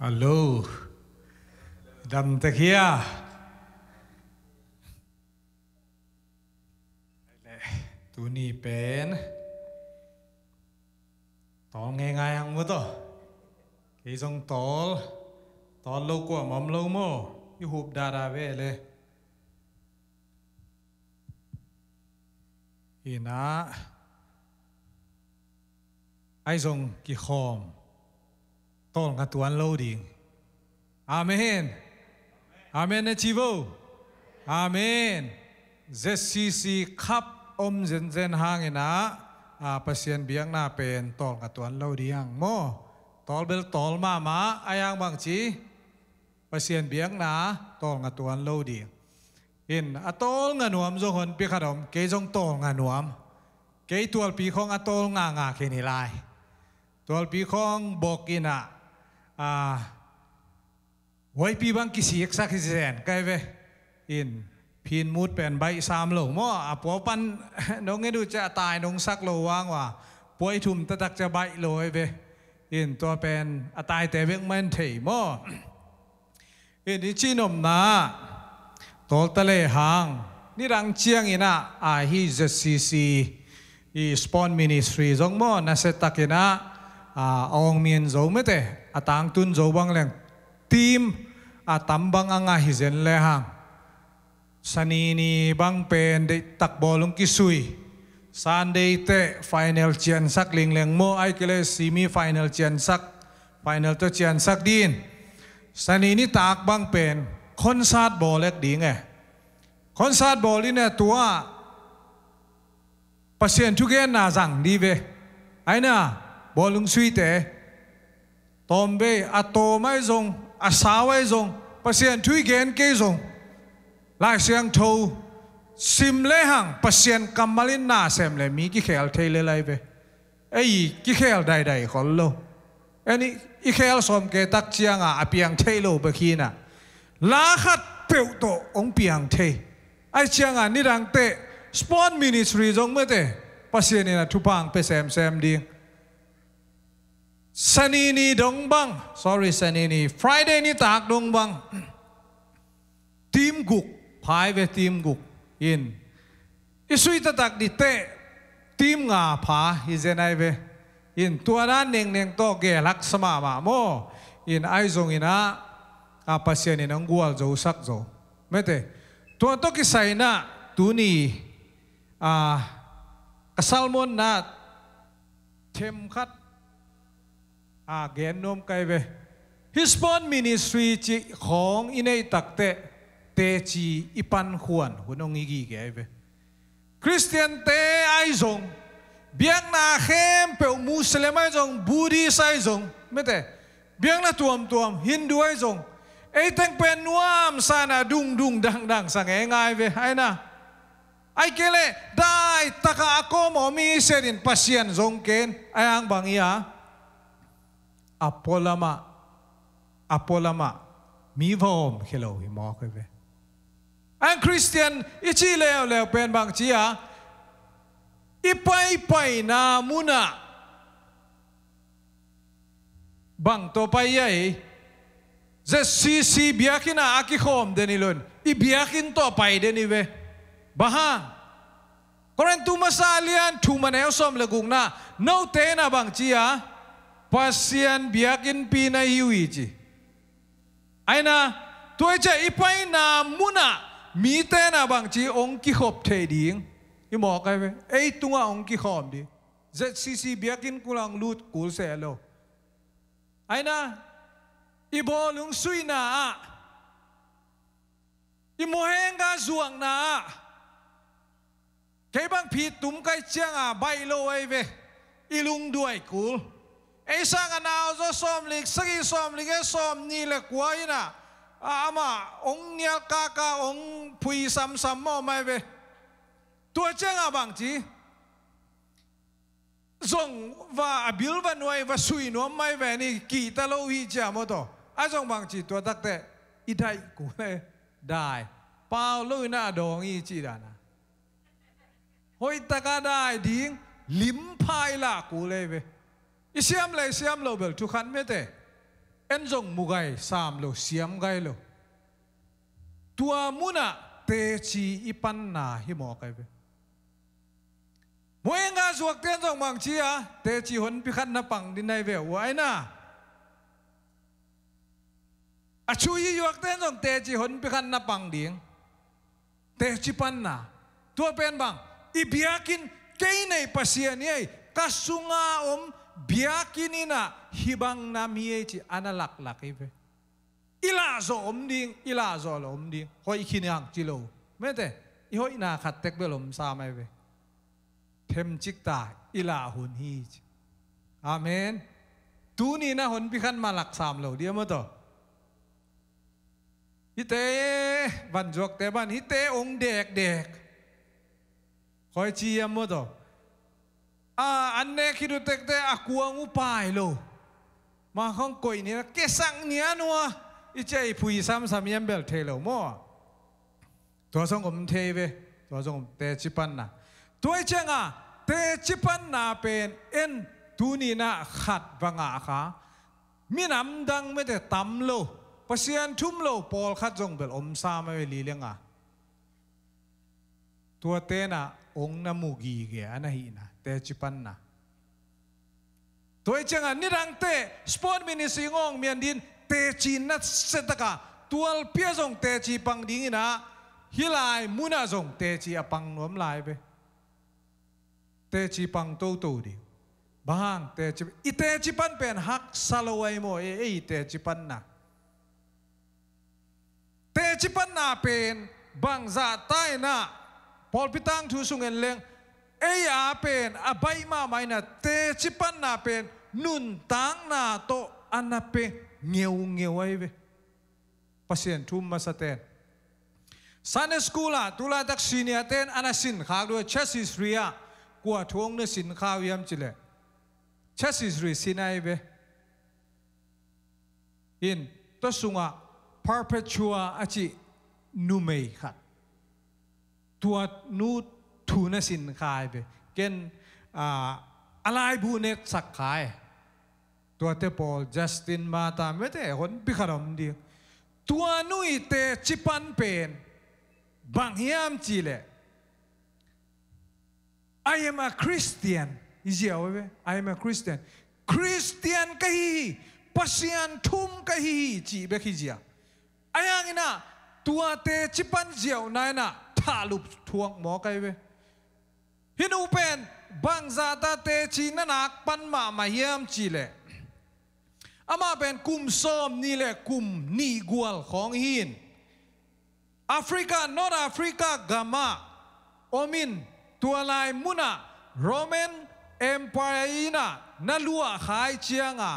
alo, Dam te kia. Tu nì pen. Tol nghe ngay hang mo to. Ki song tol. Tol lo ko mom lo mo. Yu hub đà da ve le. Ina. Ai song ki khom tol nga lâu đi, amen amen ne chivo amen zcc cup om zen zen hang ina a pasien biang na pen tol nga tuan loading mo tol bel tol ma ma ayang bang chi pasien biang na tol nga lâu đi. in atol nga nuam zo hon pi khadom ke jong tol nga nuam ke tuol pi khong atol nga nga ke ni lai tual pi khong bok ina ไว้ปีบางกิสีกสักิแสนใกล้ไเอินพีนมูดเป็นใบสามโลลมั่วปัวปันน้องเงดูจะตายน้องสักโลว่างว่าป่วยทุ่มตะตักจะใบโลยเวอินตัวเป็นอตายแต่เวงมมนเถมั่วอินนี่ชนมนาตอลตะเลหางนี่รังเชียงอินะอาฮีเจซีซีอีสปอนมินิสทรีจงมั่วนั่นเสตักินะอาองมีนจงไม่เต atang tun zo bang leng tim atambang anga hizen le hang sanini bang pen de tak bolung kisui sunday te final chian sak ling leng mo ai kele semi final chian sak final to chian sak din sanini tak bang pen kon sát bò lek ding e kon sát bò li ne tua pasien tu gen na zang di ve, ai na bolung lung te tôm bê à tô mai dùng à sao ấy dùng bà xiên thui gen kê dùng lại xiang thâu sim lê hàng bà xiên cầm mà lên nà xem lê mi kì khèl thay lê lại về ấy kì khèl đầy đầy khó lâu ấy ý khèl xóm kê tắc chiang à à piang thay lâu bà khi nà lá khát biểu tổ ông piang thay ai chiang à ni đang tệ spawn ministry giống mới tệ bà xiên nè thu bang bê xem xem điên Sanini Dongbang. Sorry Sanini. Friday ni tak Dongbang. Team guk. Pai ve team guk. In. Isu ita tak di te. Team nga pa. Izenai ve. In tuana neng neng to ge lak sama ma mo. In aizong ina. Apa siya ni nang gual zo sak zo. Mete. Tuan to kisay na. Tuni. Ah. Kasalmon na. Temkat à gen nom về ve Hisbon ministry chi khong inei takte te chi ipan huan hunong igi ge ve Christian te ai zong biang na khem peo muslim ai zong buddhist ai zong mete biang na tuam tuam hindu ai zong ai tang pen nuam sana dung dung dang dang sang ngay ngai về hai na ai kele dai taka akomo mi serin pasien zong ken ai bang ya apolama, apolama, mi hello hi mo ko Christian ichi leo leo pen bang chia ipai pai na muna bang to pai yai ze si si biakin na aki hom denilon ibiakin to pai denive bahang koren tu masalian tu maneo som legung na no tena bang chia pasian biakin pina hiwi ji aina tuai cha ipai na muna mi te na bang chi ong ki hop the ding i mo kai ve ei tunga ong ki hom di zcc biakin kulang lut kul se lo aina i bo lung sui na a i mo henga zuang na a cái bang phi tum cái chiang a bay lô ấy về ilung duai kul cool ấy sang anh anao zo som lik sagi som lik eh, som ni le kuaina ah, ama ong nia ka ka ông phui sam sam mo mai về. Tua chang a bang chi zong va abil va noi va suy no mai về ni ki ta lo hi cha mo to a zong bang chi tua tắc te ít dai ku le đại, pao lo na dong i chi da na hoi ta ka đại ding lim phai la ku le ve isiam siam le siam lo bel tu khan me te en jong mu gai sam lo siam gai lo tua muna te chi i na hi mo kai ve mỗi ngã ruột tên dòng bằng chi à tê chi huấn bị khát na bằng đi này về uai na à chú ý ruột tên dòng tê chi huấn bị khát na bằng điên tê chi pan na tua pen bang ibiakin kei nei pasian này kasunga om บียกินีนะฮิบังนามีเอจิอันลักลักอีเวอิลาโซอมดิงอิลาโซลอมดิงหอยขินนางจิโลเมื่อเดหอยนาขัดเต็กเบลอมซาไม่เวเทมจิกตาอิลาหุนฮีจอามนตูนีนะหุนพิคันมาลักสามโลเดียมตอฮิเตบันจวกเตบันฮิเตองเด็กเด็กคอยจียมตออันเนคิดดูเตมเตอกัวงูปายโลมาข้องกอยเนี่ยเกสังเนียนัวอีเจพุยซ้ำซ้ำยันเบลเทโลมัวตัวสงผมเทเวตัวสงมเตจิปันนะตัวเจงอ่ะเตจิปันนาเป็นเอ็นตูนีนะขัดวังอาคามีน้ำดังไม่แต่ตำโลปเสียนทุ่มโลปอลขัดจงเบลอมซาไม่เวลีเลยงอ่ะตัวเตน่ะองน้ำมูกีเกียนะฮีนะ na, Toi jangan nirang te sport mian ngong miandin tejinat setaka tual piazong chi pang dingina hilai muna zong chi apang nuam lai be chi pang tau tau di bang chi i chi pan pen hak salawai mo e e chi pan na chi pan na pen bang za tai na Paul pitang tu sungen leng เอียเป็นอาใบมาไม่นะเตชิปันนาเป็นนุนตังนาโตอันนาเป็นเงียวเงียวไว้เวพัศนทุ่มมาสเตนสันสกูล่าตุลาตักสินยาเตนอันนสินข้าวด้วยเชสิสเรียกว่าทวงเนื้อสินข้าวยามจิเลเชสิสเรียสินาอเวอินตัวสุงะ perpetua a c จ n น m เมย h a t ต u a t n นูบูนสินคายไปเกนอะไรบูเนกสักขาย ตัวเตปอลจัสตินมาตามเวทคนพิการมดีตัวนุยเตชิปันเป็นบางยามจีเล่ I am a Christian อีเจียวเว้ I am a Christian Christian กะฮีปัสยันทุมกะฮีจีเบกิเจียอายังนะ ตัวเตชิปันเจียวนายนะถ้าลุบทวงหมอไกเว้ hinu pen bang za ta te chi na nak pan ma ma hiam chi le ama pen kum som ni le kum ni gual khong hin africa north africa gama omin tualai muna roman empire ina na lua khai chianga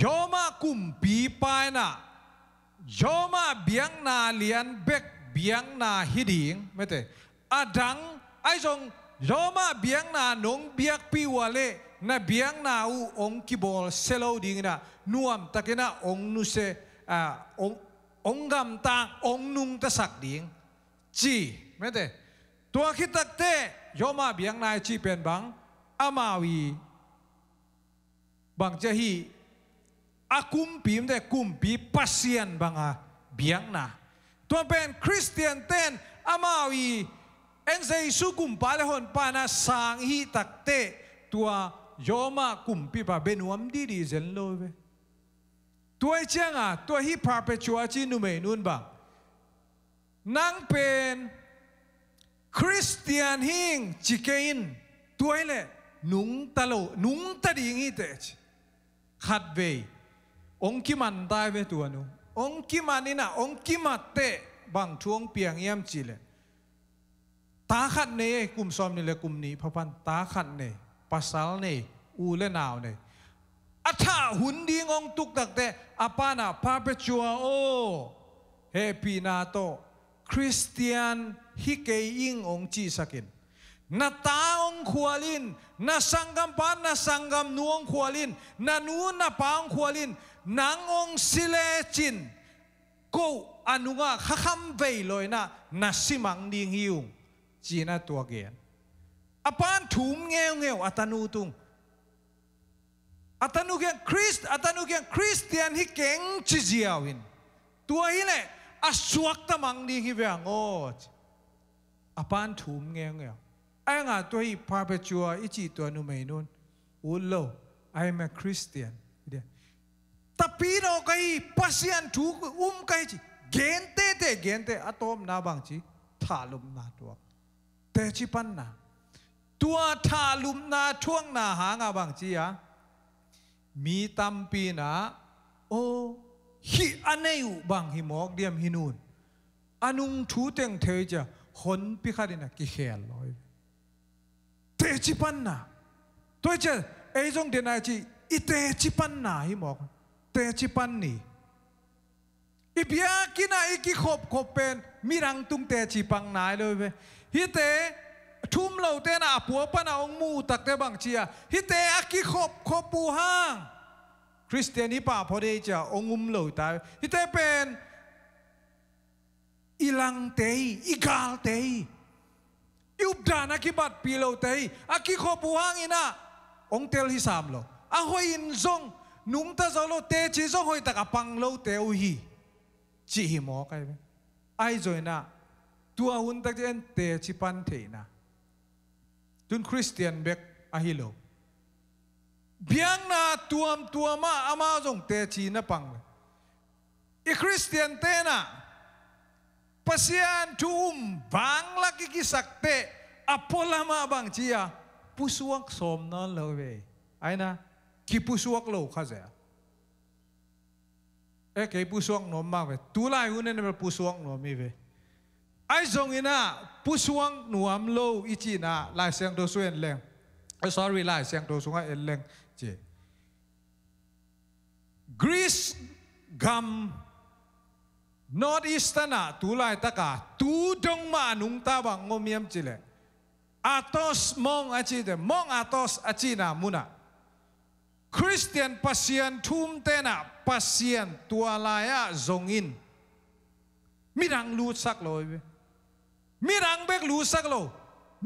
yoma kum pi pai na yoma biang na lian bek biang na hiding mete adang ai jong Joma biang na nong biak piwale na biang na u ong kibol selo dingina nuam takena ong nuse a ong ong gam ta ong nung ta sak ding ji mete tua kitak te Joma biang na chi pen bang amawi bang jahi akum pim de kumpi bang a biang na tua pen Christian ten amawi en zai su kum pa le hon pa sang hi tak tua yoma kum pi pa benuam di di zen lo ve tua changa tua hi perpetua chi nu me nun ba nang pen christian hing chikein tua le nung ta lo nung ta ding hi te khat ve ong ki man dai ve tu anu ong ki manina ong ki mat te bang thuang piang yam chi le ตาขัดเนยกลุ่มซอมนี่เลยกลุ่มนี้พระพันตาขัดเนยภาษาเนยอูเลนาวเนยอัฐาหุ่นดีงองตุกตักแต่อปานาพาเปชัวโอเฮปีนาโตคริสเตียนฮิเกยิงองจีสักินนาตาองขวาลินนาสังกัมปานนาสังกัมนวงขวาลินนานูนาปางขวาลินนางองสิเลจินกูอนุงาขคำเวลอยนะนาสิมังดีงฮิวจีน่าตัวเกียนอปานถุมเงี้ยวเงี้ยวอัตนูตุงอัตนูเกียนคริสต์อัตนูเกียนคริสเตียนฮิเก่งจีเจียวหินตัวหินเนี่ยอสวกตะมังดีฮิเวียงโออปานถุมเงี้ยวเงี้ยวไอ้งาตัวฮิพาเปจัวอิจิตัวนุเมนุนอุลโล I am a Christian เดียตปีโนไกปัสยันถูกอุ้มไกจีเกนเตเตเกนเตอะตอมนาบังจีถาลุมนาตัวเตชิปันนะตัวทาลุมนาช่วงนาหางาบางจียมีตัมปีนะโอฮิอันเนยบางฮิมอกเดียมฮินูนอันุงทูเต็งเทจะหนพิคารินะกิเคลอยเตชิปันนะตัวเจะไอจงเดนายจีอิเตชิปันนะฮิมอกเตชิปันนี่อีเบียกินาอีกิขบขบเป็น มีรังตุงเตชิปังนายเลยเว้ฮิเตทุมเราเตนาปัวปนาองมูตักเตบังเชียฮิเตอักิขบขบปูห้างคริสเตียนีป่าพอได้จะองุมเราตายฮิเตเป็นอีลังเตยอีกาลเตยยุบดานักิบัดปีเราเตยอักิขบปูห้างอินะองเตลฮิสามโลอะหอยอินซงนุ่มตาจะเรเตจิซงหอยตักปังเลาเตอฮีจีฮิมอกันไอ้จอยน่ะตัวหุ่นตักเจนเตชิปันเทนะจนคริสเตียนเบกอะฮิโลเบียงนาตัวมตัวมาอามาจงเตชีนะปังอีคริสเตียนเตนะาปัสยานทุมบังลักกิสักเตอพอลามาบังจียผู้สวกสมนั่นเลยเว้ยไอ้นะกีพุสวกโลกข้าเสียเอ้ะกีพุสวกนมมากเวตัวไรหุ่นเนี่ยเป็นพุสวกนมมีเว ai zong ina pusuang nuam lo ichi na lai siang do suen en leng sorry lai siang do su nga en leng che Greece gam North Eastana tu lai taka tu dong ma nung ta bang ngomiam chile atos mong achi de mong atos achi na muna Christian pasien tum tena na pasien tua laya zongin mirang lu sak loi mi rang bek lu sak lo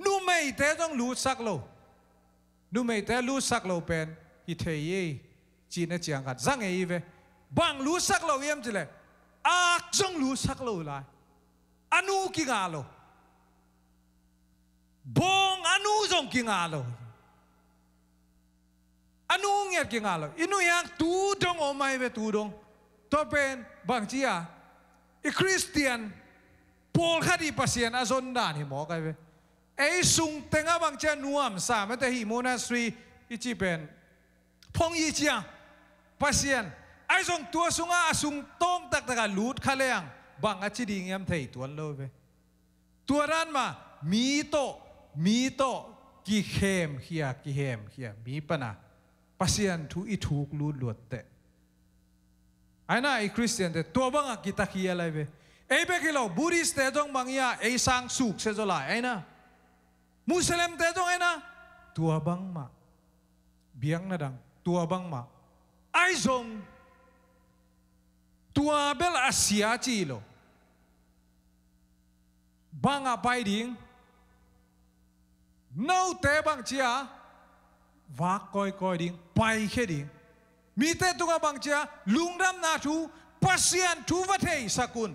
nu mei te jong lu sak lo nu mei te lu sak lo pen hi the ye chi na chiang khat zang ei ve bang lu sak lo yem chile ak jong lu sak lo lai anu ki ga lo bong anu jong ki ga lo anu nget ki ga lo inu yang tu dong o mai ve tu dong to pen bang chia i christian ปูดขดีประสียนอาจนด่านหมอกันไอ้สุงเตงบางเจ้านัวมสามแต่หิโมนาสุีอิจิเป็นพงยีเจียงพัศย์ไอ้สุงตัวสุงอาสุงต้งตักตะกลูดขะเลียงบางอาจิดิเงียมไทยตัวโลเวตัวรันมามีโตมีโตกิเขมเฮียกิเขมเฮียมีปะนะภาษาอังกฤษอีทุกลูดลวดเตะไอ้น่าไอ้คริสเตียนเตะตัวบังอ่ะกิตาขี้อะไรเว ai bé kilo Buddhist thế dong bang ya ai sang suk se zo lai na Muslim thế te dong na tua bang ma biang na dang tua bang ma ai zong tua bel asia chi lo bang a pai ding nâu te bang chia và coi coi ding pai khe ding mi te tunga bang chia lung ram na chu pasian chu va thei sakun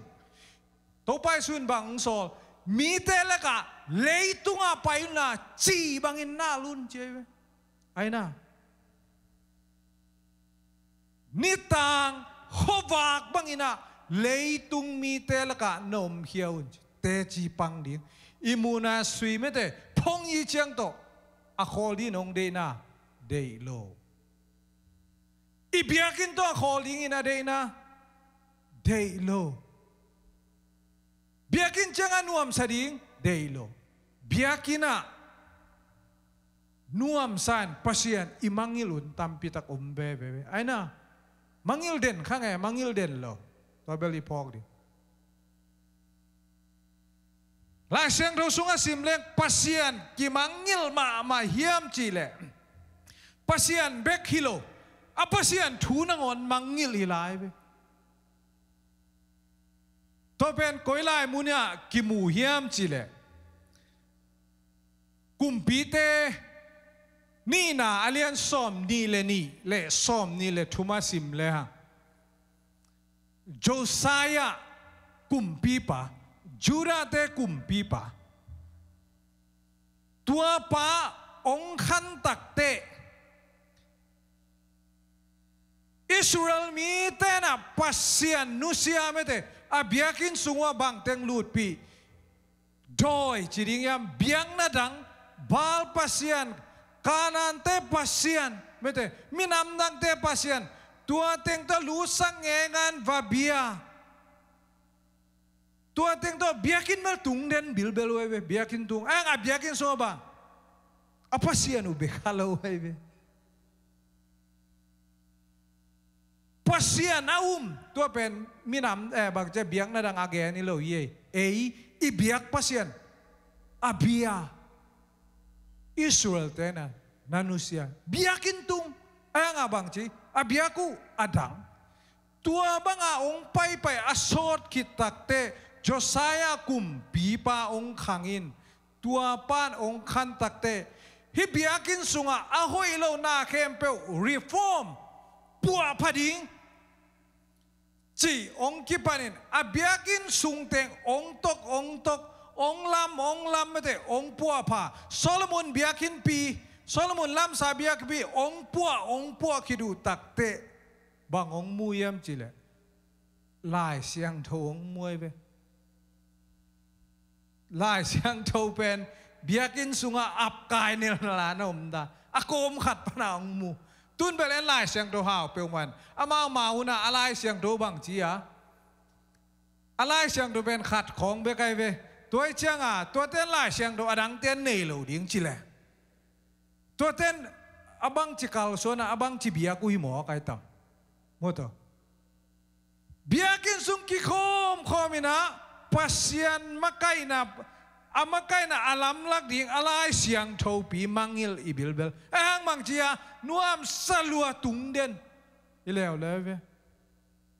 도파이순방서 미텔레가 레이뚱아 파윤나 지방인나 룬제베 아이나 니땅 호박 방이나 레이뚱 미텔레가 넘히아운 대지방린 이무나 수임에대 퐁이지앙도 아콜리 농데이나 데이로 ibiyakin to akoling ina day na day low. Biakin jangan nuam sading deilo. Biakina nuam san pasien imangilun tak umbe bebe. Aina mangil den kange mangil den lo. Tabel ipog di. Lasyang rosunga simleng pasien kimangil ma ma hiam cile Pasien bek hilo. Apa sian tunangon nangon mangil hilai bên to pen koilai munya kimu hiam chile kumpite ni na alian som ni le ni le som ni le thuma sim le ha josiah kumpi pa jurate kumpi pa tua pa ong khan takte Israel mi tena pasian nusia mi mete abiakin semua bang teng lutpi. Doi ciring yang biang nadang bal pasian kanan te pasian mete minam nang te pasian tua teng to lusang ngengan vabia tua teng to biakin mel tung den bil bel biakin tung ang abiakin semua bang apa sian ube kalau webe Pasia naum tua pen minam eh bagja biang nadang agean ilo ye iya. ei ibiak pasien abia Israel tena manusia biakin tung ayang abang ci abiaku adang tua bang ong pai pai asort kitak te Josiah kum bipa ong kangin tua pan ong tak te hibiakin sunga ahoy lo na kempe reform buah pading Si ong kipanin abiakin sungteng ong tok ong tok ong lam ong lam mete ong pua pa Solomon biakin pi Solomon lam sabiak pi ong pua ong pua kidu takte bang ong muyam chile lai siang thau ong mu be lai siang thau pen biakin sunga apkai nil lana om da akom khat pana ong mu tun bel en lai siang do hao pe man ama ma una alai siang do bang chi a alai siang do ben khat khong be kai ve toi chang a to ten lai siang do adang ten nei lo ding chi le to ten abang chi kal so na abang chi bia ku hi mo kai ta mo to bia kin sung ki khom khom ina pasian makai na ama na alam lak ding alai siang thâu pi mangil ibil bel eh, ang mang chia nuam salua tungden ileo leve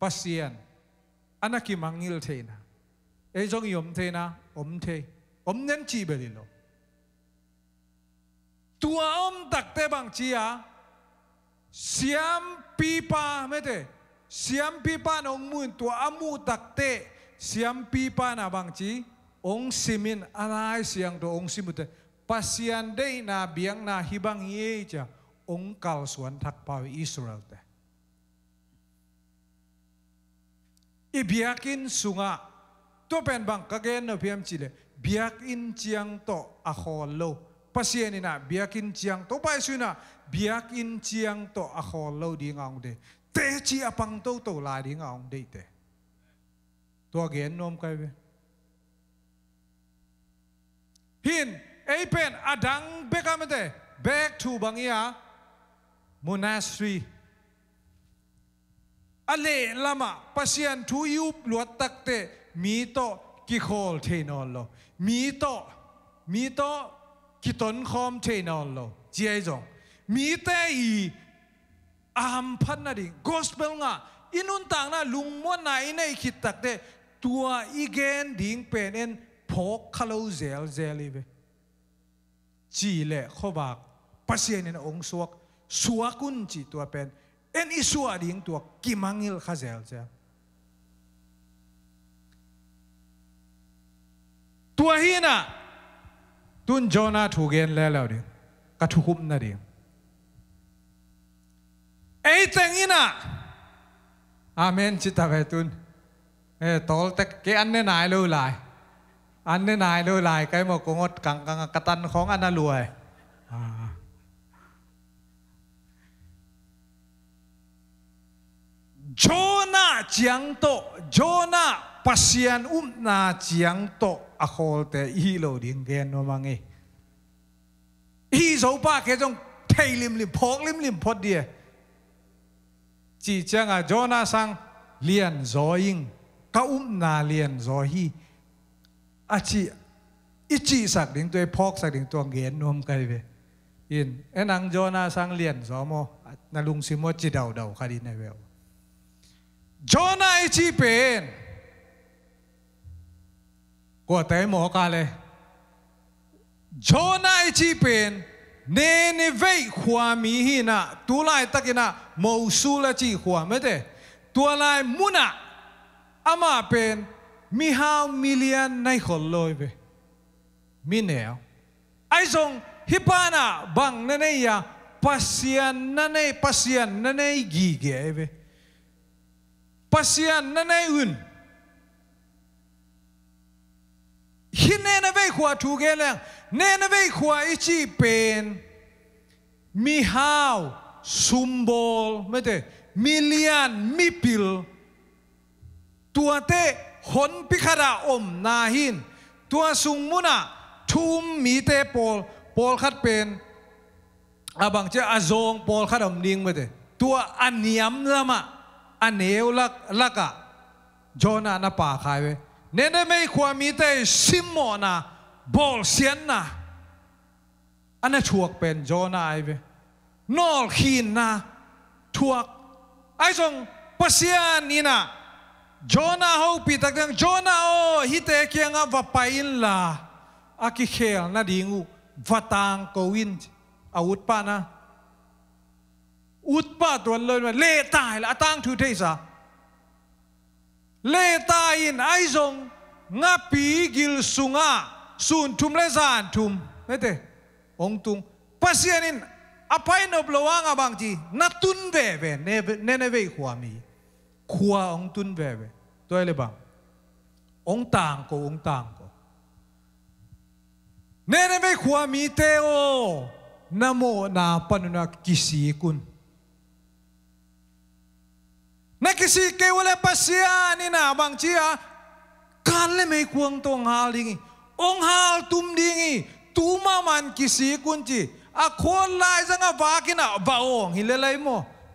pasien anaki mangil theina e eh, jong yom theina om the om nen chi belilo tua om takte bang chia siam pipa mete siam pipa nong mun tua amu takte siam pipa na bang chi ong simin anai siang To ong simute pasian dei na biang na hibang ye cha ong kal suan thak pa Israel te ibiakin sunga to pen bang kagen no piam chile biakin in chiang to a hol lo pasian ina biak chiang to pai suina biak chiang to a hol lo di ngaung de te chi apang to to la di ngaung de te to gen nom kai หินเอเป็นอดังเบกามเตะ a บกทูบางยาม o นาสทรีอเลลามาพัศยันทูยูบลวดตักเตมีโตกิโคลเทนอลโลมีโตมีโตกิตนคอมเทนอลโลเจียจงมีเตอีอามพันนาดิกอสเปลงะอินุนต่างนะลุงมวนไหนในคิดตักเตตัวอีเกนดิงเป็นเอ็น thok khalo zel zeli be chi le khobak pasien in ong suak suakun chi tua pen en i sua ding tua kimangil khazel zel tua hina tun jona thu gen le đi ding ka thu hup na ding ei tengina amen chita ta ga tun tol tek ke anh nè nai lâu lại อันนี้นายด้วยลายไกมากงดกังกังกตันของอันนรวยโจนาเจียงโต โจนาปัสยานอุมนาเจียงโตอะโคลเตอีโลดิงเกนโนมังเอฮีโซปาเคจงเทลิมลิมพอกลิมลิมพอดเดียจีเจียงอะโจนาสังเลียนโซยิงกะอุมนาเลียนโซฮี à chị ít chị sạc đến tôi phok sạc đến tôi nghiền nuông cây về in em ăn cho sang liền gió mò à, na lung xí chỉ đầu đầu khai đi này về cho ít chị bền của tế mò ca lê ít chị bền nên nên vậy khoa mi na tu lại tắc na mầu su là chỉ khoa thế tu lại muốn na ama bền mihau milian nai khol loi ve ai zong hipana bang na ya pasian na pasian na nei gi ge ve pasian na nei un hine na ve khwa thu ge lang ne na ve khwa ichi pen mihau sumbol mete milian mipil tuate หนพิคราอมนาหินตัวสุงมุนะทุมมีเตโปลโปลขัดเป็นอาบังเจาอาจงโปลขัดอมนิงมาเตตัวอันยมละมะอันเอวลักลักะจอนานาป่าขายเวเนเนไม่ความมีเตซิมโมนาบอลเซียนนะอันนั้นชวกเป็นจอนาไอเวนอลคีนนะชวกไอ้ทรงปัสยานี่นะ Jonah ho pi tak dang Jonah o hi te kia nga vapain la aki khel na dingu vatang kowin awut pa na ut pa tuan loi ma le tai la atang tu thei sa le tai in ai zong nga pi gil sunga sun tum le zan tum, ne te ong tung pasianin apai no blowang abang ji natun ve ve ne ne ve huami ขวาองตุนเวเวตัวอะไรบ้างองต่างก็องต่างก็เนเนไม่ขวามีเตโอนโมนาปนุนักกิสีกุนนักกิสีเกวเลปัสยานี่นะบางเชียกันเลไม่ควงตรงหาลิงองหาลตุมดิงีตูมามันกิสีกุนจีอาคนลายจังอาวากินะบ่าองฮิเลเลโม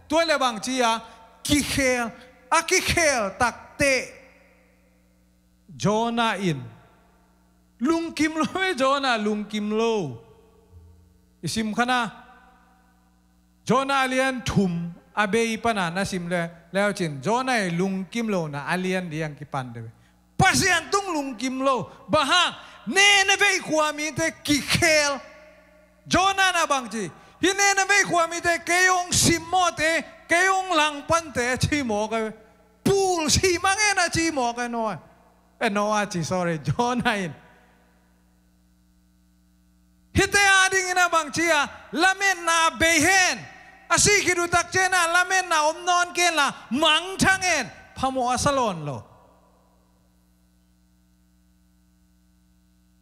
ตัวเลบางเชียกิเคล akikel takte Jonah in. Lungkim lo eh Jonah, lungkim lo. Isim ka na. Jonah alian tum abei pa na nasim le. Leo chin, Jonah ay lungkim lo na alian diyang kipan dewe. Pasyan tung lungkim lo. Baha, nene be kuami te kikel. Jonah na bang chi. hine na ve khua mi te ke yong sim mo te ke yong lang pan te chi mo cái pul si mang e na chi mo cái no e no a chi sorry john nine hite ading na bang chia lamen na behen asi kidu tak chena lamen na om non ke la mang thangen phamo asalon lo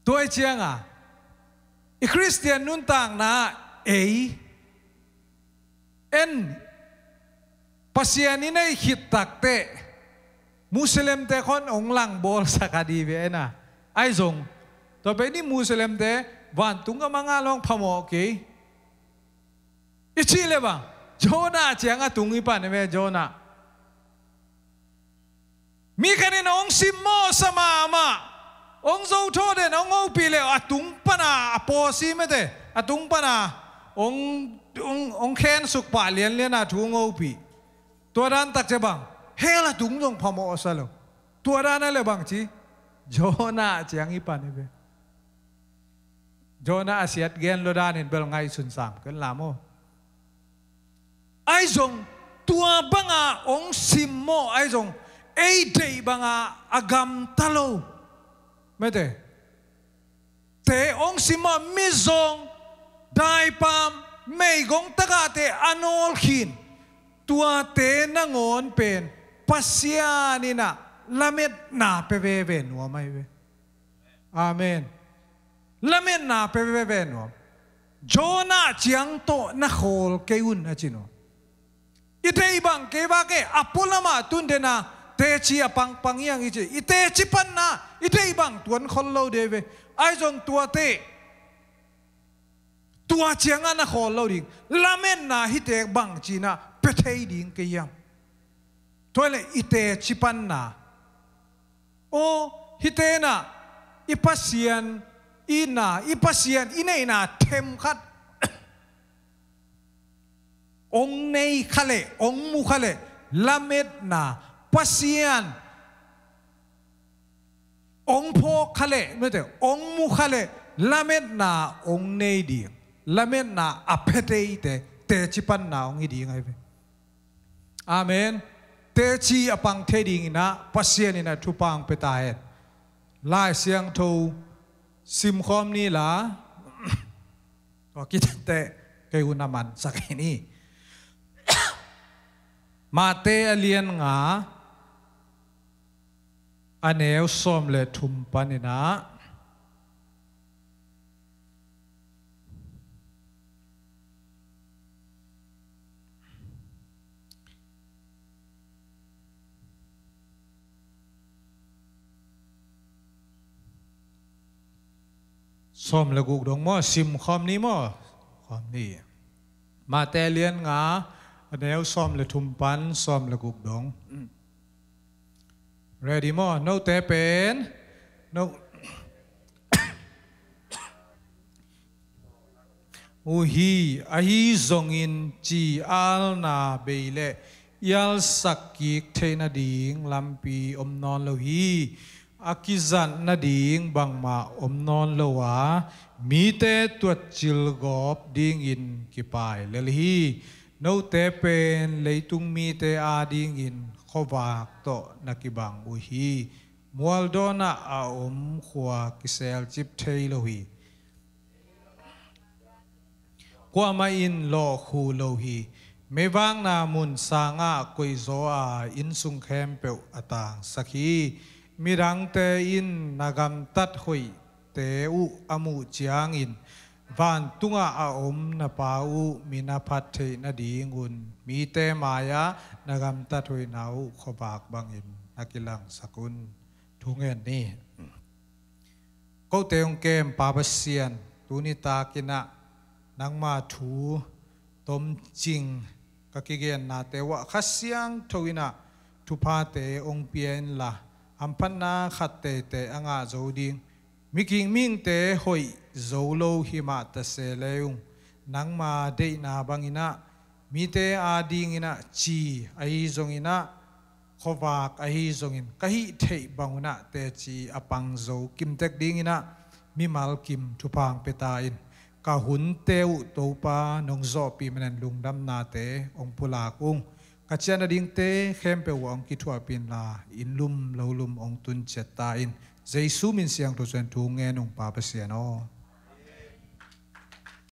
tôi chiang à i christian nun tang na A N pasiyani na hit takte Muslim te kon ong lang bol sa kadibi eh na ay zong to ni Muslim te van tunga mga long pamo okay ichile ba Jonah chiang atungi pa ne Jonah mi kanina ong simmo sa mama ong zo to den ong opile atung pana apo si mete atung pana ông ông ông khen sục bà liên liền à chúng ngô bị tua đang tắc chế bằng hết là đúng dùng phòng mộ sao lâu tôi đang nói là bằng chi Jonah chiang ipan ibe Jonah asiat gen lo danin bel ngai sun sam ken lamo ai zong tua à, ông sim mo ai zong ei dei banga agam à, à talo mẹ mete te ong simmo mi zong dai pam mei gong taka te anol khin tua te na ngon pen pasiani na lamet na pe ve ve no mai ve amen lamet na pe ve ve no jona chiang to na khol keun achino itei bang ke ba ke apulama tun de na te chi apang pangyang ichi ite chi pan na itei ibang tuan khol lo de ve ai jong tua te ตัวเจียงอันขอเราดิ่งลาเมนนาฮิเตบังจีน่าเปเทยดิ่งเกียมตัวเลยอิเตชิปันนาโอฮิเตน่ะอิปัสเซียนอินาอิปัสเซียนอินเนน่ะเทมคัดองในขะเลองมุขะเลลาเมนนาปัสเซียนองโพขะเลไม่ใช่องมุขะเลลาเมนนาองในดิ่งลเมนนาอภเตยเตเตจิปันนาองดีงไงเวอาเมนเตจีอปังเทดิงนะปัสเซียนินะทุปังเปตายลายเสียงทูซิมคอมนี่ละก็คิดแต่เกี่ยวนามันสักนี้มาเตอเลียนงาอันเอวสมเลทุมปันนะซ้อมละกุกดงมอซิมคอมนี้มอคอมนี้มาแต่เลียนงาแนวซ้อมละทุมปันซ้อมละกุกดงเรดีมอโนแต่เป็นนอูฮีอาฮีซงอินจีอัลนาเบเลยัลสักกิกเทนดิงลัมปี อมนอนโลฮี akizan na ding bang ma omnon lowa mi te tuat chil gop ding in kipai lelhi no te pen leitung mi te a ding in khowak to nakibang uhi mual dona a om khwa kisel chip thei lohi kwa ma in lo khu lohi me wang na mun sanga koi zo a in sung khem pe atang sakhi มีรังเตอินนากมตัดหุยเตอุอมุจียงอินวันตุงอาอมนัปาอุมีนาพัทเทนดีงุนมีเตมายะนากมตัดหุยนาวขบากบังอินนักิลังสกุลทุงเงินนี่ก็เตียงเกมปาบเซียนตุนิตากินะนังมาถูต้มจิงกะกิเกนนาเตวะขัสยังทวินะทุพาเตองเปียนละอัมพันนาขัดเตเตอ่างาโจดิงมิกิงมิงเตหอยโจโลหิมาตเสเลวนังมาเดนาบังอินะมีเตอาดิงอินะจีไอจงอินะขวากไอจงอินกะฮิเทบังอินะเตจีอปังโจกิมเตกดิงอินะมีมาลกิมทุพังเปตาอินกะหุนเตวโตปานงโซปีมันลุงดำนาเตองปุลากอุงอาจารย์ดิ่งเตะเข้มเปวองกิทัวปินลาอินลุมเลวลุมองตุนเจตตาอินใจซูมินเสียงตัวเซนทูงเงนองปาเปเสียนอ